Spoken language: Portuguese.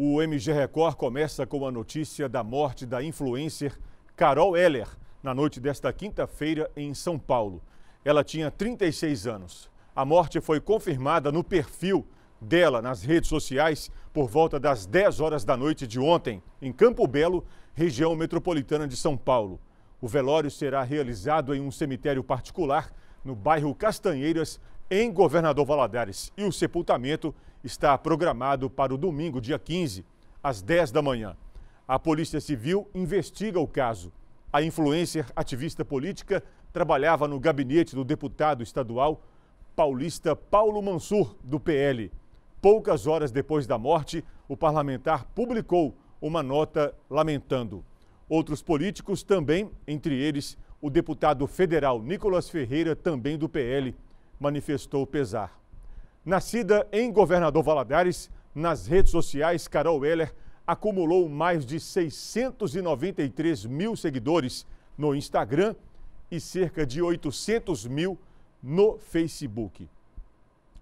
O MG Record começa com a notícia da morte da influencer Carol Heller na noite desta quinta-feira em São Paulo. Ela tinha 36 anos. A morte foi confirmada no perfil dela nas redes sociais por volta das 10 horas da noite de ontem, em Campo Belo, região metropolitana de São Paulo. O velório será realizado em um cemitério particular no bairro Castanheiras, em Governador Valadares e o sepultamento está programado para o domingo, dia 15, às 10 da manhã. A Polícia Civil investiga o caso. A influencer ativista política trabalhava no gabinete do deputado estadual paulista Paulo Mansur, do PL. Poucas horas depois da morte, o parlamentar publicou uma nota lamentando. Outros políticos também, entre eles o deputado federal Nicolas Ferreira, também do PL, manifestou pesar. Nascida em Governador Valadares, nas redes sociais, Carol Weller acumulou mais de 693 mil seguidores no Instagram e cerca de 800 mil no Facebook.